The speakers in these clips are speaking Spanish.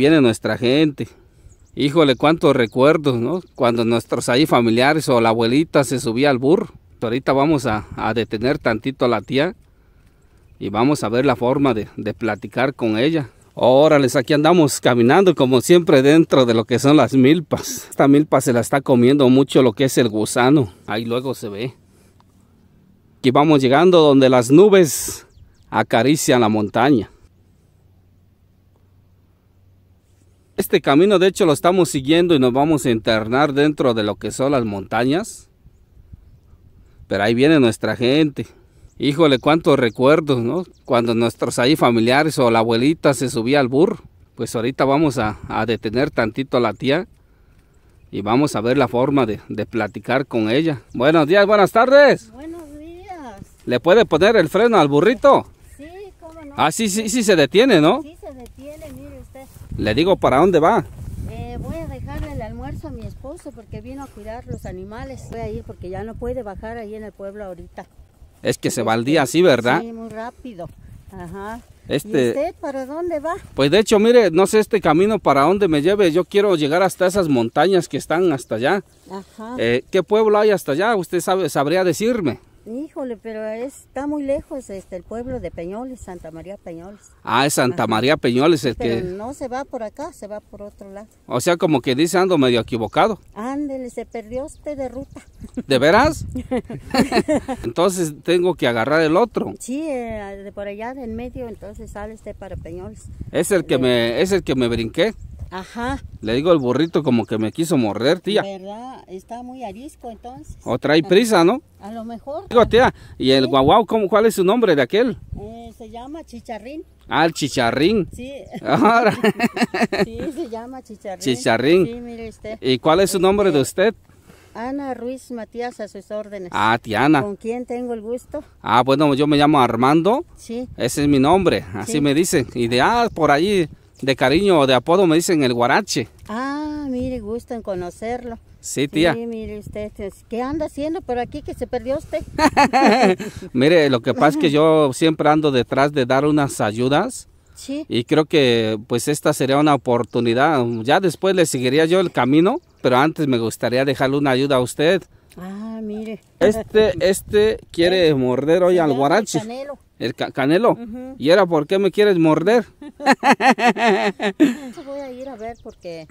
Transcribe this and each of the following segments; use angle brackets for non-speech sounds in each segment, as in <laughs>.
viene nuestra gente. Híjole, cuántos recuerdos, ¿no? Cuando nuestros ahí familiares o la abuelita se subía al burro. Ahorita vamos a, detener tantito a la tía y vamos a ver la forma de, de platicar con ella. Órales, aquí andamos caminando como siempre dentro de lo que son las milpas. Esta milpa se la está comiendo mucho lo que es el gusano. Ahí luego se ve. Aquí vamos llegando donde las nubes acarician la montaña. Este camino de hecho lo estamos siguiendo y nos vamos a internar dentro de lo que son las montañas. Pero ahí viene nuestra gente. Híjole, cuántos recuerdos, ¿no? Cuando nuestros ahí familiares o la abuelita se subía al burro. Pues ahorita vamos a, detener tantito a la tía y vamos a ver la forma de, de, platicar con ella. Buenos días, buenas tardes. Buenos días. ¿Le puede poner el freno al burrito? Sí, cómo no. Ah, sí, sí, sí se detiene, ¿no? Sí se detiene, le digo, ¿para dónde va? Eh, voy a dejarle el almuerzo a mi esposo porque vino a cuidar los animales. Voy a ir porque ya no puede bajar ahí en el pueblo ahorita. Es que se va al este, día así, ¿verdad? Sí, muy rápido. Ajá. ¿Y este, usted para dónde va? Pues de hecho, mire, no sé este camino para dónde me lleve. Yo quiero llegar hasta esas montañas que están hasta allá. Ajá. Eh, ¿Qué pueblo hay hasta allá? ¿Usted sabe, sabría decirme? Híjole, pero está muy lejos este, el pueblo de Peñoles, Santa María Peñoles. Ah, es Santa María Peñoles el que... no se va por acá, se va por otro lado. O sea, como que dice, ando medio equivocado. Ándele, se perdió usted de ruta. ¿De veras? <laughs> entonces tengo que agarrar el otro. Sí, eh, de por allá, del medio, entonces sale este para Peñoles. Es el que, eh, me, es el que me brinqué. Ajá. Le digo el burrito como que me quiso morder, tía. ¿Verdad? Está muy arisco entonces. O trae prisa, ¿no? A lo mejor. Digo, tía, ¿y el cuál es su nombre de aquel? Eh, se llama chicharrín. Ah, el chicharrín. Sí. Ahora. <laughs> sí, se llama chicharrín. Chicharrín. Sí, mire usted. ¿Y cuál es su este, nombre de usted? Ana Ruiz Matías a sus órdenes. Ah, Ana ¿Con quién tengo el gusto? Ah, bueno, yo me llamo Armando. Sí. Ese es mi nombre, así me dicen. Y de, ah, por ahí de cariño o de apodo me dicen el guarache. Ah, mire, gusto en conocerlo. Sí, tía. Sí, mire usted, este, ¿qué anda haciendo por aquí que se perdió usted? <laughs> mire, lo que pasa es que yo siempre ando detrás de dar unas ayudas. Sí. Y creo que pues esta sería una oportunidad. Ya después le seguiría yo el camino, pero antes me gustaría dejarle una ayuda a usted. Ah, mire. Este, este quiere eh, morder hoy al guarachi. El canelo. El canelo. ¿Y era por qué me quieres morder? <laughs> Voy a ir a ver porque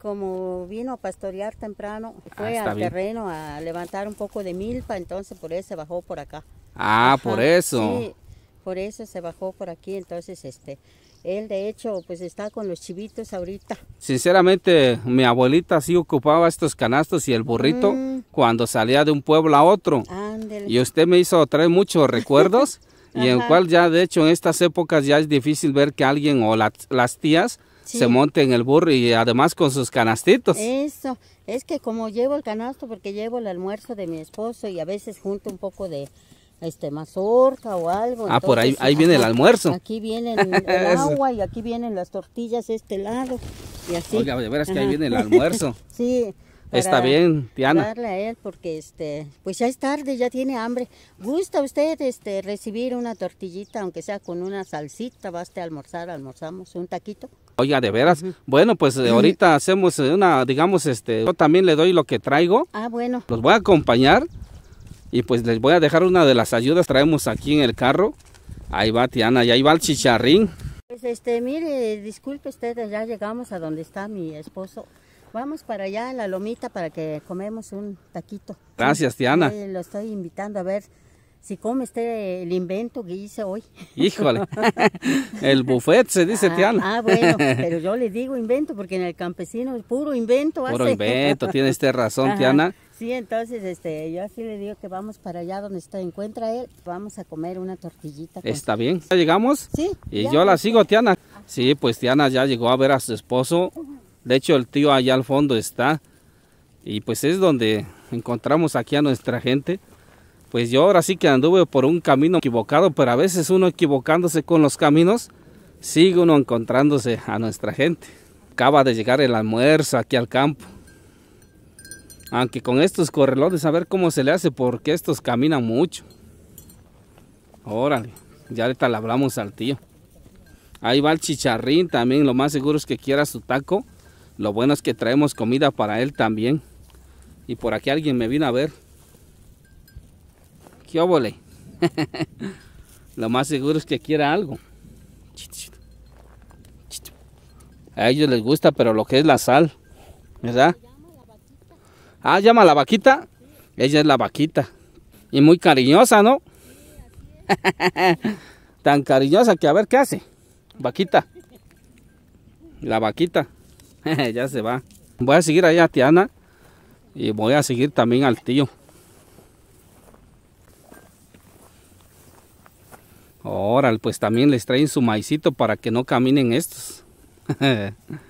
como vino a pastorear temprano, ah, fue al terreno a levantar un poco de milpa, entonces por eso se bajó por acá. Ah, por eso. Sí, por eso se bajó por aquí, entonces este él de hecho pues está con los chivitos ahorita. Sinceramente mi abuelita sí ocupaba estos canastos y el burrito mm. cuando salía de un pueblo a otro. Y usted me hizo traer muchos <laughs> recuerdos y en cual ya de hecho en estas épocas ya es difícil ver que alguien o las tías se monten el burro y además con sus canastitos. Eso, es que como llevo el canasto porque llevo el almuerzo de mi esposo y a veces junto un poco de este mazorca o algo. Ah, por ahí, ahí viene el almuerzo. Aquí vienen <laughs> el agua y aquí vienen las tortillas de este lado y así. Oiga, de veras que ahí viene el <laughs> almuerzo. sí. Está bien, Tiana Darle a él porque este, pues ya es tarde, ya tiene hambre. ¿Gusta usted este recibir una tortillita, aunque sea con una salsita? Basta almorzar, almorzamos un taquito. Oiga, de veras. Bueno, pues eh, ahorita hacemos eh, una, digamos, este, yo también le doy lo que traigo. Ah, bueno. Los voy a acompañar y pues les voy a dejar una de las ayudas, traemos aquí en el carro. Ahí va Tiana, y ahí va el chicharrín. Pues este, mire, disculpe ustedes, ya llegamos a donde está mi esposo. Vamos para allá a la lomita para que comemos un taquito. Gracias, Tiana. lo estoy invitando a ver si come este el invento que hice hoy. Híjole, <laughs> el buffet se dice ah, Tiana. Ah, bueno, pero yo le digo invento porque en el campesino es puro invento. Puro invento, tiene usted razón, <laughs> Tiana. Sí, entonces este, yo así le digo que vamos para allá donde está, encuentra él, vamos a comer una tortillita. Está bien, ya llegamos. Sí. Y yo la sigo, Tiana. Sí, pues Tiana ya llegó a ver a su esposo. De hecho, el tío allá al fondo está. Y pues es donde encontramos aquí a nuestra gente. Pues yo ahora sí que anduve por un camino equivocado, pero a veces uno equivocándose con los caminos, sigue uno encontrándose a nuestra gente. Acaba de llegar el almuerzo aquí al campo. Aunque con estos correlones a ver cómo se le hace porque estos caminan mucho. Órale, ya ahorita le hablamos al tío. Ahí va el chicharrín también, lo más seguro es que quiera su taco. Lo bueno es que traemos comida para él también. Y por aquí alguien me vino a ver. ¿Qué óvole? <laughs> lo más seguro es que quiera algo. A ellos les gusta, pero lo que es la sal, ¿verdad? Ah, llama la vaquita. Ella es la vaquita. Y muy cariñosa, ¿no? <laughs> Tan cariñosa que a ver qué hace. Vaquita. La vaquita. <laughs> ya se va. Voy a seguir allá a Tiana. Y voy a seguir también al tío. Órale, pues también les traen su maicito para que no caminen estos. <laughs>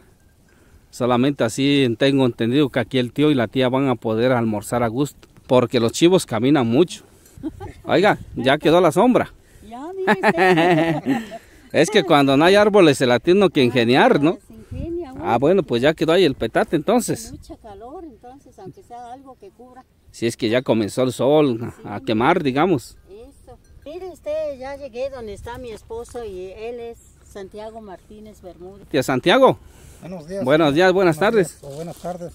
Solamente así tengo entendido que aquí el tío y la tía van a poder almorzar a gusto, porque los chivos caminan mucho. Oiga, ya quedó la sombra. <laughs> es que cuando no hay árboles se la tiene que ah, ingeniar, ¿no? Ah, bueno, pues ya quedó ahí el petate entonces. calor, entonces, aunque sea algo que cubra. Si es que ya comenzó el sol a quemar, digamos. Eso. Mire usted, ya llegué donde está mi esposo y él es Santiago Martínez Bermúdez. Tía Santiago. Buenos días. Buenos días, buenas tardes. buenas tardes.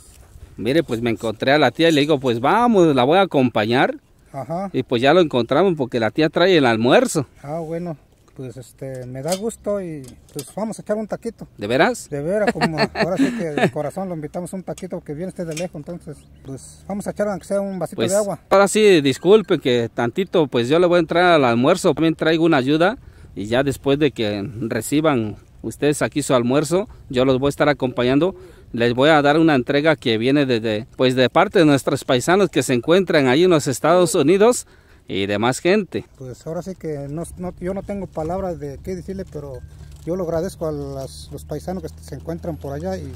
Mire, pues me encontré a la tía y le digo, pues vamos, la voy a acompañar. Ajá. Y pues ya lo encontramos porque la tía trae el almuerzo. Ah, bueno, pues este, me da gusto y pues vamos a echar un taquito. ¿De veras? De veras, como ahora sí que de corazón lo invitamos un taquito que viene usted de lejos, entonces pues vamos a echar aunque sea un vasito pues, de agua. Ahora sí, disculpe que tantito, pues yo le voy a entrar al almuerzo, también traigo una ayuda y ya después de que reciban ustedes aquí su almuerzo, yo los voy a estar acompañando. Les voy a dar una entrega que viene desde, pues de parte de nuestros paisanos que se encuentran ahí en los Estados Unidos y demás gente. Pues ahora sí que no, yo no tengo palabras de qué decirle, pero yo lo agradezco a los paisanos que se encuentran por allá y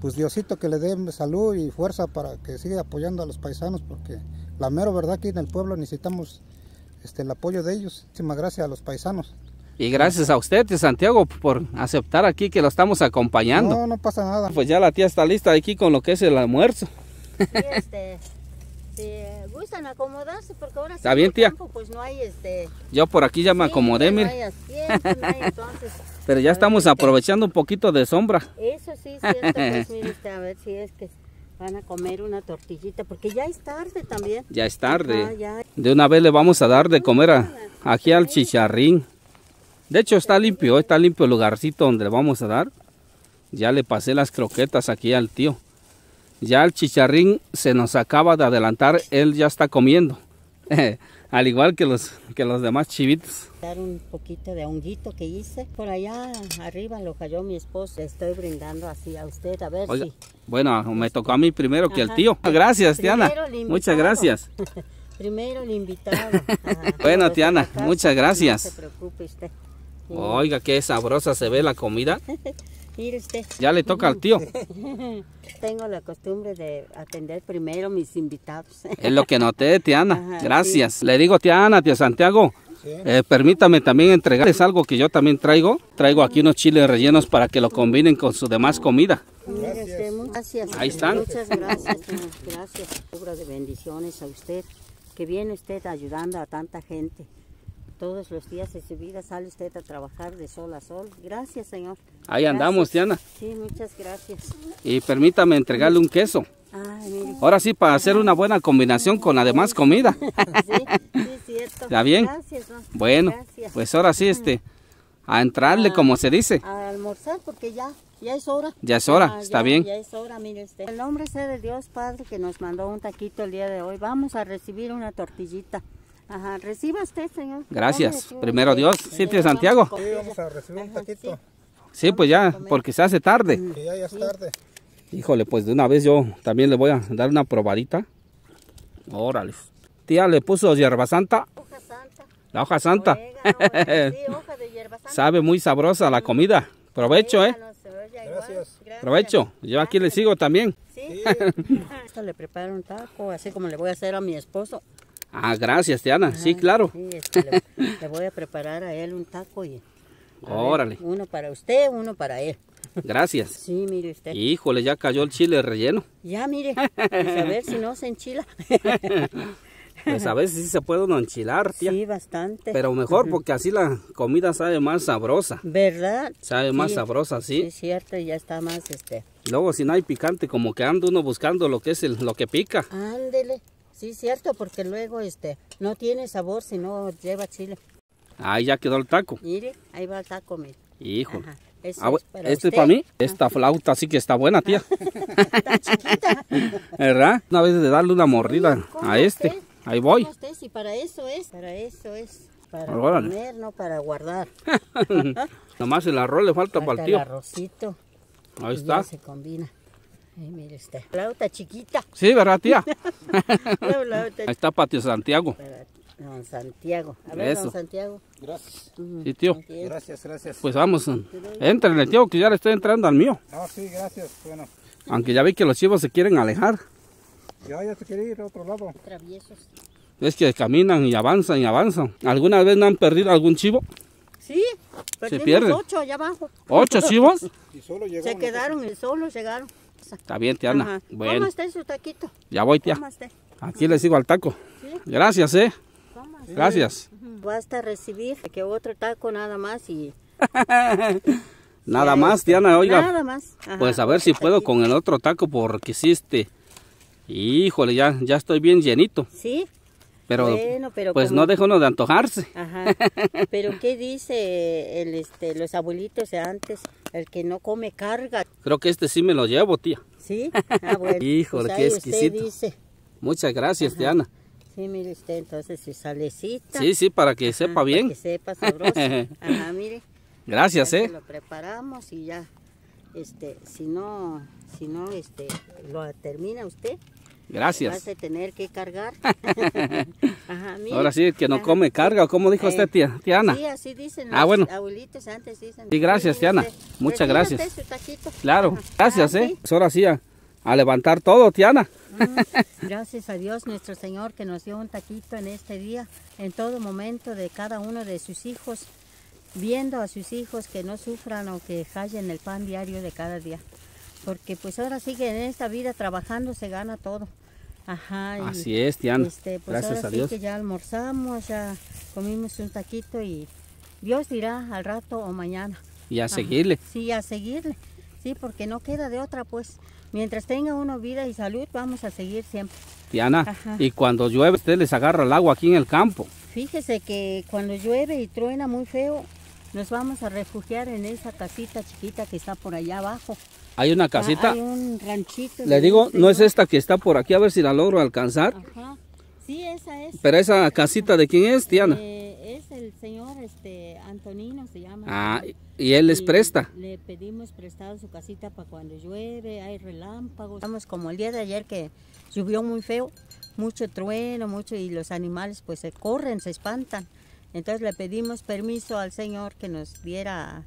pues Diosito que le dé salud y fuerza para que siga apoyando a los paisanos porque la mera verdad aquí en el pueblo necesitamos este, el apoyo de ellos. Muchísimas gracias a los paisanos. Y gracias a usted, Santiago, por aceptar aquí que lo estamos acompañando. No, no pasa nada. Pues ya la tía está lista aquí con lo que es el almuerzo. Sí, <laughs> este, si gustan acomodarse, porque ahora está si bien, tía. pues no hay este... Yo por aquí ya me acomodé, mire. No hay, entonces... <laughs> Pero ya estamos aprovechando un poquito de sombra. Eso sí, cierto, <laughs> pues mire, usted, a ver si es que van a comer una tortillita, porque ya es tarde también. Ya es tarde. Ah, de una vez le vamos a dar de comer ah, aquí al chicharrín. De hecho está limpio, está limpio el lugarcito donde le vamos a dar. Ya le pasé las croquetas aquí al tío. Ya el chicharrín se nos acaba de adelantar, él ya está comiendo. <laughs> al igual que los, que los demás chivitos. Dar un poquito de honguito que hice. Por allá arriba lo cayó mi esposo. Le estoy brindando así a usted, a ver si... Bueno, me tocó a mí primero que al tío. Gracias, Tiana. Muchas gracias. <laughs> primero el invitado. <laughs> Ah, bueno, pues, Tiana, muchas gracias. No se preocupe usted. Oiga, qué sabrosa se ve la comida. <laughs> Mire usted. Ya le toca al tío. <laughs> Tengo la costumbre de atender primero mis invitados. Es lo que noté, Tiana. Gracias. Le digo, Tiana, tío Santiago, eh, permítame también entregarles algo que yo también traigo. Traigo aquí unos chiles rellenos para que lo combinen con su demás comida. Gracias. Ahí están. Muchas gracias, gracias. de bendiciones a usted, que viene usted ayudando a tanta gente todos los días de su vida sale usted a trabajar de sol a sol. Gracias, señor. Ahí andamos, Tiana Sí, muchas gracias. Y permítame entregarle un queso. Ahora sí, para hacer una buena combinación con la demás comida. <laughs> sí, sí, cierto. ¿Está bien? Gracias, Bueno, pues ahora sí, este, a entrarle, como se dice. A almorzar, porque ya, ya es hora. Ya es hora, ah, está bien. Ya El nombre sea de Dios, Padre, que nos mandó un taquito el día de hoy. Vamos a recibir una tortillita. Ajá, reciba usted, señor. Gracias. Primero Dios. Sí, Santiago. Sí, vamos a recibir un taquito. Sí, pues ya, porque se hace tarde. Sí, ya, ya es tarde. Híjole, pues de una vez yo también le voy a dar una probadita. Órale. Tía le puso hierba santa. Hoja santa. La hoja santa. sí, <laughs> hoja de hierba Sabe muy sabrosa la comida. Provecho, ¿eh? Gracias. Provecho. Yo aquí le sigo también. Sí. Esto <laughs> le preparo un taco, así como le voy a hacer a mi esposo. Ah, gracias, Tiana, sí, claro. Sí, <laughs> le, voy a preparar a él un taco y... Órale. uno para usted, uno para él. Gracias. Sí, mire usted. Híjole, ya cayó el chile relleno. Ya, mire. <laughs> Pues a ver si no se enchila. <laughs> Pues a veces sí se puede uno enchilar, tía. Sí, bastante. Pero mejor porque así la comida sabe más sabrosa. ¿Verdad? Sabe más sabrosa, sí. Sí, cierto, y ya está más este. Luego si no hay picante, como que anda uno buscando lo que es el, lo que pica. Ándele. Sí, cierto, porque luego este no tiene sabor si no lleva chile. Ahí ya quedó el taco. Mire, ahí va el taco, mire. Hijo. Ah, ¿Este es para mí? Esta flauta sí que está buena, tía. <laughs> está chiquita. ¿Verdad? Una vez de darle una mordida a este. Ahí voy. Usted? Si para eso es, para eso es. Para comer, no para guardar. <laughs> Nomás el arroz le falta, para el tío. arrocito. Ahí está. se combina. Ay, la chiquita. Sí, ¿verdad, tía? <laughs> Ahí está Patio Santiago. Don Santiago. A ver, don Santiago. Gracias. Sí, tío. Gracias, gracias. Pues vamos, entren eh, tío, que ya le estoy entrando al mío. Ah, sí, gracias. Bueno. Aunque ya vi que los chivos se quieren alejar. Ya, ya se quiere ir a otro lado. Traviesos. Es que caminan y avanzan y avanzan. ¿Alguna vez no han perdido algún chivo? Sí, perdimos se pierden. ocho allá abajo. ¿Ocho chivos? y solo se quedaron y solo llegaron. Está bien, tiana Bueno. ¿Cómo está su taquito? Ya voy, tía. Aquí le sigo al taco. Gracias, ¿eh? gracias Gracias. Basta recibir que otro taco nada más y... <laughs> nada más, tiana oiga. más. Pues a ver si puedo con el otro taco porque hiciste. Híjole, ya, ya estoy bien llenito. ¿Sí? Pero, pues no dejó uno de antojarse. Ajá. Pero ¿qué dice el, este, los abuelitos de antes? El que no come carga. Creo que este sí me lo llevo, tía. ¿Sí? Ah, bueno. <laughs> Pues, qué exquisito. Dice. Muchas gracias, tía Ana. Sí, mire usted, entonces su salecita. Sí, sí, para que sepa bien. Para que sepa sabroso. <laughs> Ajá, mire. Gracias, ¿eh? Lo preparamos y ya, este, si no, si no, este, lo termina usted, Gracias. tener que cargar. <laughs> Ahora sí, que no come carga, como dijo usted, tía, tía, Ana? Sí, así dicen ah, los bueno. abuelitos antes Sí, gracias, tía este, Muchas gracias. Claro, gracias, ah, ¿eh? Pues ahora sí, a, levantar todo, tía mm, <laughs> gracias a Dios, nuestro Señor, que nos dio un taquito en este día, en todo momento de cada uno de sus hijos, viendo a sus hijos que no sufran o que hallen el pan diario de cada día porque pues ahora sí que en esta vida trabajando se gana todo. Ajá. Así es, Tiana, este, pues, Gracias a Dios. que ya almorzamos, ya comimos un taquito y Dios dirá al rato o mañana. Y a seguirle. Sí, a seguirle. Sí, porque no queda de otra, pues. Mientras tenga uno vida y salud, vamos a seguir siempre. Tiana, y cuando llueve, usted les agarra el agua aquí en el campo. Fíjese que cuando llueve y truena muy feo, nos vamos a refugiar en esa casita chiquita que está por allá abajo. Hay una ah, casita. hay un ranchito. Le digo, este no es esta que está por aquí, a ver si la logro alcanzar. Ajá. Sí, esa es. Pero esa casita de quién es, Tiana? Eh, es el señor este, Antonino, se llama. Ah, y él les presta. Le pedimos prestado su casita para cuando llueve, hay relámpagos. Estamos como el día de ayer que llovió muy feo, mucho trueno, mucho, y los animales pues se corren, se espantan. Entonces le pedimos permiso al señor que nos diera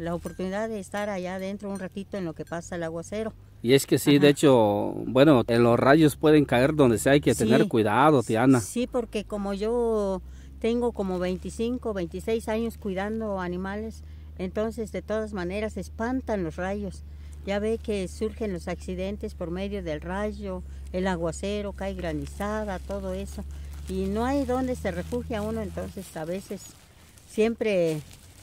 la oportunidad de estar allá adentro un ratito en lo que pasa el aguacero. Y es que sí, de hecho, bueno, los rayos pueden caer donde sea, hay que tener cuidado, Tiana. Sí, porque como yo tengo como 25, 26 años cuidando animales, entonces de todas maneras espantan los rayos. Ya ve que surgen los accidentes por medio del rayo, el aguacero, cae granizada, todo eso. Y no hay donde se refugia uno, entonces a veces siempre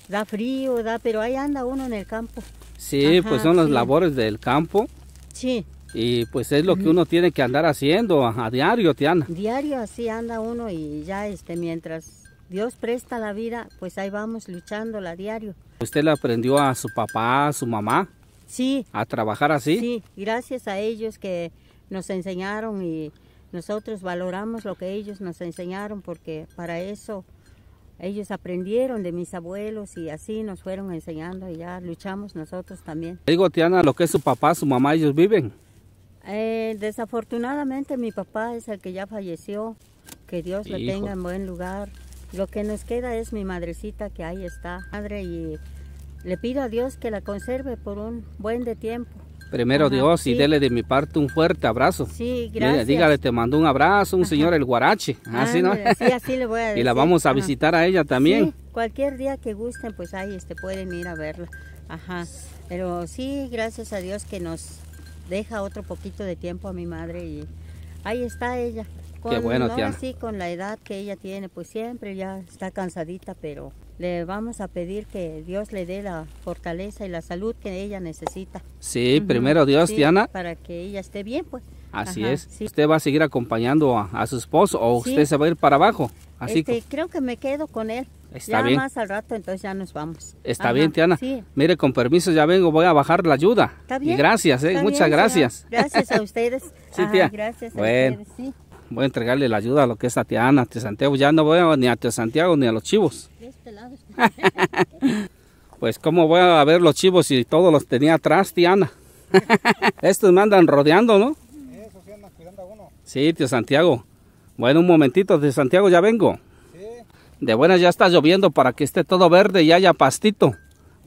da frío, da, pero ahí anda uno en el campo. Sí, pues son las labores del campo. Sí. Y pues es lo que uno tiene que andar haciendo a, diario, Tiana. Diario así anda uno y ya este mientras Dios presta la vida, pues ahí vamos luchando luchándola diario. ¿Usted le aprendió a su papá, a su mamá? Sí. ¿A trabajar así? Sí, gracias a ellos que nos enseñaron y nosotros valoramos lo que ellos nos enseñaron porque para eso ellos aprendieron de mis abuelos y así nos fueron enseñando y ya luchamos nosotros también. Digo, Tiana, lo que es su papá, su mamá, ellos viven. Eh, desafortunadamente mi papá es el que ya falleció, que Dios lo tenga en buen lugar. Lo que nos queda es mi madrecita que ahí está, madre, y le pido a Dios que la conserve por un buen de tiempo. Primero Dios y dele de mi parte un fuerte abrazo. Sí, gracias. Dígale, te mando un abrazo, un señor el guarache. Así, ¿no? Sí, así le voy a decir. <laughs> Y la vamos a visitar a ella también. Sí, cualquier día que gusten, pues ahí este, pueden ir a verla. Ajá. Pero sí, gracias a Dios que nos deja otro poquito de tiempo a mi madre y ahí está ella. Qué bueno, sí, con la edad que ella tiene, pues siempre ya está cansadita, pero le vamos a pedir que Dios le dé la fortaleza y la salud que ella necesita. Sí, primero Dios, Tiana. Para que ella esté bien, pues. Así es. ¿Usted va a seguir acompañando a, su esposo o usted se va a ir para abajo? Así este, Creo que me quedo con él. Está ya más al rato, entonces ya nos vamos. Está bien, Tiana. Sí. Mire, con permiso ya vengo, voy a bajar la ayuda. Está bien. Y gracias, ¿eh? muchas gracias. Gracias a ustedes. <laughs> sí, Gracias voy a entregarle la ayuda a lo que es a Tiana, a Santiago. Ya no voy ni a Tío Santiago ni a los chivos. De este <laughs> pues cómo voy a ver los chivos si todos los tenía atrás, Tiana. <laughs> Estos me andan rodeando, ¿no? Eso sí, andan cuidando uno. Sí, Tío Santiago. Bueno, un momentito, Tío Santiago, ya vengo. Sí. De buenas ya está lloviendo para que esté todo verde y haya pastito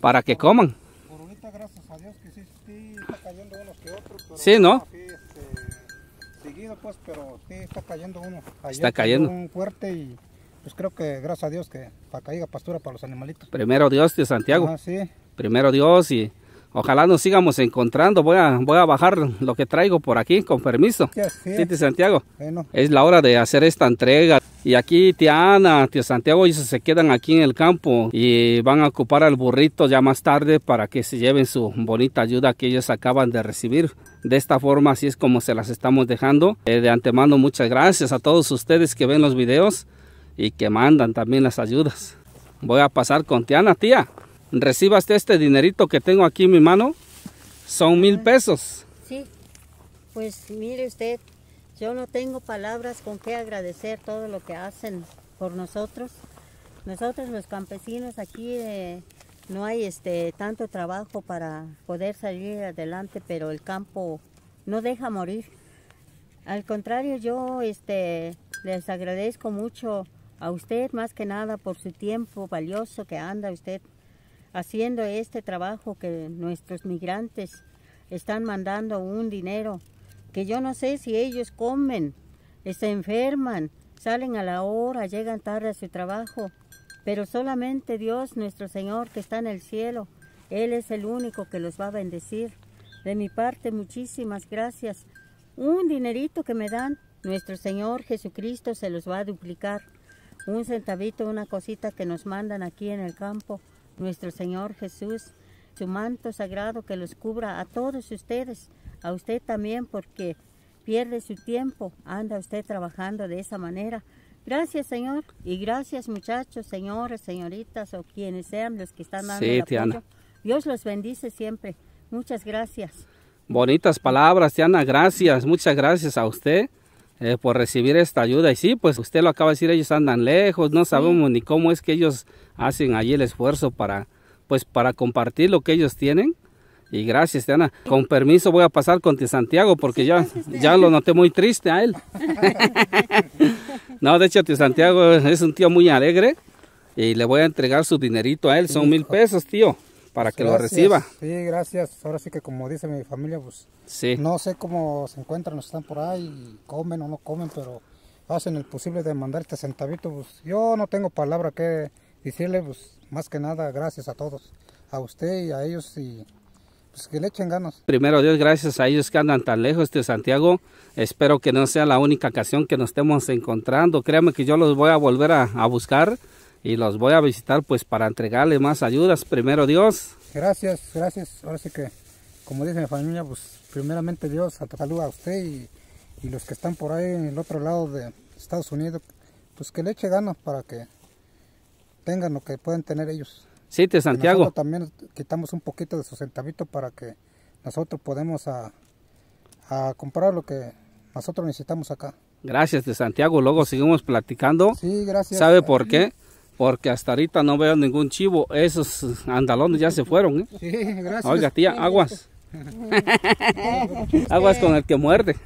para que coman. Por ahorita, gracias a Dios que sí, está cayendo unos que otros. sí, ¿no? Pues, pero si está cayendo uno. está cayendo. Un fuerte y pues creo que gracias a Dios que para caiga pastura para los animalitos. Primero Dios, tío Santiago. sí. Primero Dios y Ojalá nos sigamos encontrando. Voy a, voy a bajar lo que traigo por aquí, con permiso. ¿Sí, tío Santiago. Es la hora de hacer esta entrega. Y aquí tía Ana, tío Santiago, ellos se quedan aquí en el campo y van a ocupar al burrito ya más tarde para que se lleven su bonita ayuda que ellos acaban de recibir. De esta forma, así es como se las estamos dejando. Eh, de antemano, muchas gracias a todos ustedes que ven los videos y que mandan también las ayudas. Voy a pasar con Tiana, tía recibas este dinerito que tengo aquí en mi mano, son mil ah. pesos. Sí, pues mire usted, yo no tengo palabras con que agradecer todo lo que hacen por nosotros. Nosotros los campesinos aquí eh, no hay este, tanto trabajo para poder salir adelante, pero el campo no deja morir. Al contrario, yo este, les agradezco mucho a usted más que nada por su tiempo valioso que anda usted haciendo este trabajo que nuestros migrantes están mandando un dinero que yo no sé si ellos comen, eh, se enferman, salen a la hora, llegan tarde a su trabajo, pero solamente Dios nuestro Señor que está en el cielo, Él es el único que los va a bendecir. De mi parte, muchísimas gracias. Un dinerito que me dan, nuestro Señor Jesucristo se los va a duplicar. Un centavito, una cosita que nos mandan aquí en el campo, nuestro Señor Jesús, su manto sagrado que los cubra a todos ustedes, a usted también, porque pierde su tiempo, anda usted trabajando de esa manera. Gracias, Señor, y gracias, muchachos, señores, señoritas o quienes sean los que están dando sí, Tiana. Dios los bendice siempre. Muchas gracias. Bonitas palabras, Tiana, gracias, muchas gracias a usted. Eh, por recibir esta ayuda. Y sí, pues usted lo acaba de decir, ellos andan lejos, no sabemos ni cómo es que ellos hacen allí el esfuerzo para, pues, para compartir lo que ellos tienen. Y gracias, Tiana. Con permiso voy a pasar con Santiago porque ya, ya lo noté muy triste a él. <laughs> no, de hecho, Santiago es un tío muy alegre y le voy a entregar su dinerito a él. Son mil pesos, tío, para que lo reciba. Sí, gracias. Ahora sí que como dice mi familia, pues no sé cómo se encuentran, están por ahí, comen o no comen, pero hacen el posible de mandar este centavito. Pues, yo no tengo palabra que decirle pues, más que nada gracias a todos, a usted y a ellos y pues que le echen ganas. Primero Dios, gracias a ellos que andan tan lejos de Santiago. Espero que no sea la única ocasión que nos estemos encontrando. Créame que yo los voy a volver a, buscar y los voy a visitar pues para entregarle más ayudas. Primero Dios. Gracias, gracias. Ahora sí que, como dice mi familia, pues primeramente Dios, saluda a usted y, y los que están por ahí en el otro lado de Estados Unidos, pues que le eche ganas para que tengan lo que pueden tener ellos. Sí, te Santiago. también quitamos un poquito de su centavito para que nosotros podemos a, comprar lo que nosotros necesitamos acá. Gracias, de Santiago. Luego seguimos platicando. Sí, gracias. ¿Sabe por qué? Porque hasta ahorita no veo ningún chivo. Esos andalones ya se fueron. ¿eh? Sí, gracias. Oiga, tía, aguas. <laughs> aguas con el que muerde.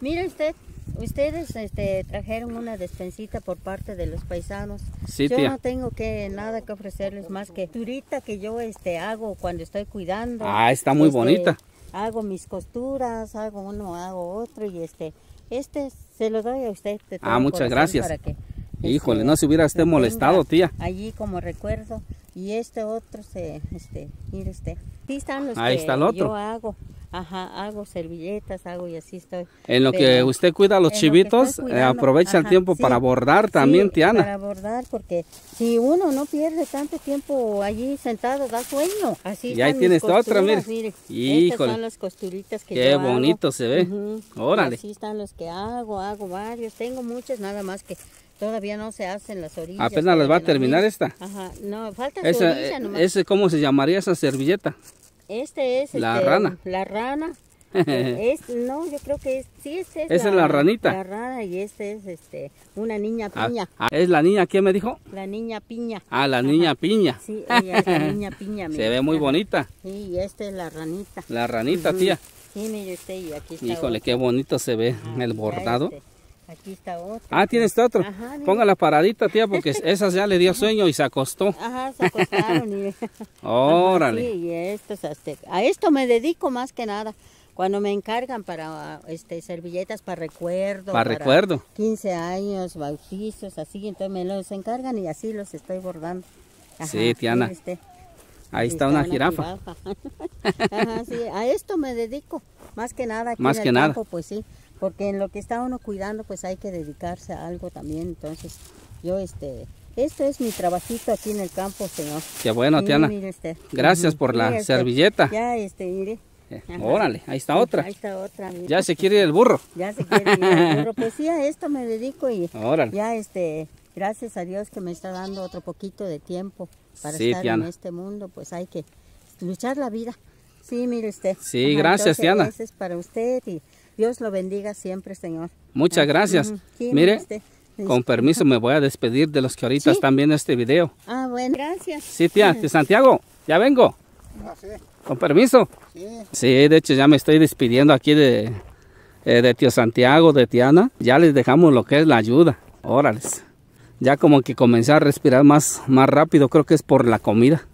Mire usted. Ustedes este, trajeron una despensita por parte de los paisanos. yo no tengo que nada que ofrecerles más que turita que yo este, hago cuando estoy cuidando. Ah, está muy este, bonita. Hago mis costuras, hago uno, hago otro y este, este se lo doy a usted. ah, muchas gracias. Este, Híjole, no se hubiera usted molestado, tía. Allí como recuerdo y este otro se, este, mire Ahí está el otro. Ajá, hago servilletas, hago y así estoy. En lo que usted cuida los chivitos, eh, aprovecha el tiempo para bordar también, Tiana. Para bordar, porque si uno no pierde tanto tiempo allí sentado, da sueño. Así y ahí tienes otra, mire. Híjole. Estas son las costuritas que Qué bonito se ve. Órale. Así están los que hago, hago varios. Tengo muchas, nada más que todavía no se hacen las orillas. Apenas las va a terminar esta. Ajá, no, falta una su orilla eh, nomás. ¿Cómo se llamaría esa servilleta? Este es... La este, rana. La rana. <laughs> es, no, yo creo que es, sí, es, es Esa la, es la ranita. La rana y este es este, una niña ah, piña. Ah, ¿Es la niña? ¿Quién me dijo? La niña piña. Ah, la niña piña. Sí, es la <laughs> niña piña. Se ve muy bonita. Sí, y esta es la ranita. La ranita, tía. Sí, mire usted, y aquí está. Híjole, qué bonito se ve ah, el bordado. Este. Aquí está otro. Ah, tienes este otro. Ponga Póngala paradita, tía, porque <laughs> esas ya le dio sueño y se acostó. Ajá, se acostaron. Y... <laughs> Órale. sí, A esto me dedico más que nada. Cuando me encargan para este servilletas para recuerdo. para recuerdo. 15 años, bautizos, así, entonces me los encargan y así los estoy bordando. sí, Tiana. Este. Ahí está, una, jirafa. <laughs> Ajá, sí, a esto me dedico, más que nada. más que nada. pues sí porque en lo que está uno cuidando pues hay que dedicarse a algo también, entonces yo este... Esto es mi trabajito aquí en el campo, señor. Qué bueno, Tiana. Gracias por la este, servilleta. Ya, este, mire. Eh, órale, ahí está otra. Ahí está otra. Ya se quiere ir el burro. Ya se quiere ir el burro. <laughs> Pues sí, a esto me dedico y Órale. ya este, gracias a Dios que me está dando otro poquito de tiempo para estar en este mundo. Pues hay que luchar la vida. Sí, mire usted. Sí, gracias, Tiana. Gracias para usted y Dios lo bendiga siempre, Señor. Muchas gracias. Mire, este, este, este. con permiso me voy a despedir de los que ahorita están viendo este video. Ah, bueno, gracias. Sí, tía, tío Santiago, ya vengo. Ah, con permiso. Sí. de hecho ya me estoy despidiendo aquí de, eh, de tío Santiago, de Tiana. Ya les dejamos lo que es la ayuda. Órales. Ya como que comencé a respirar más, más rápido, creo que es por la comida.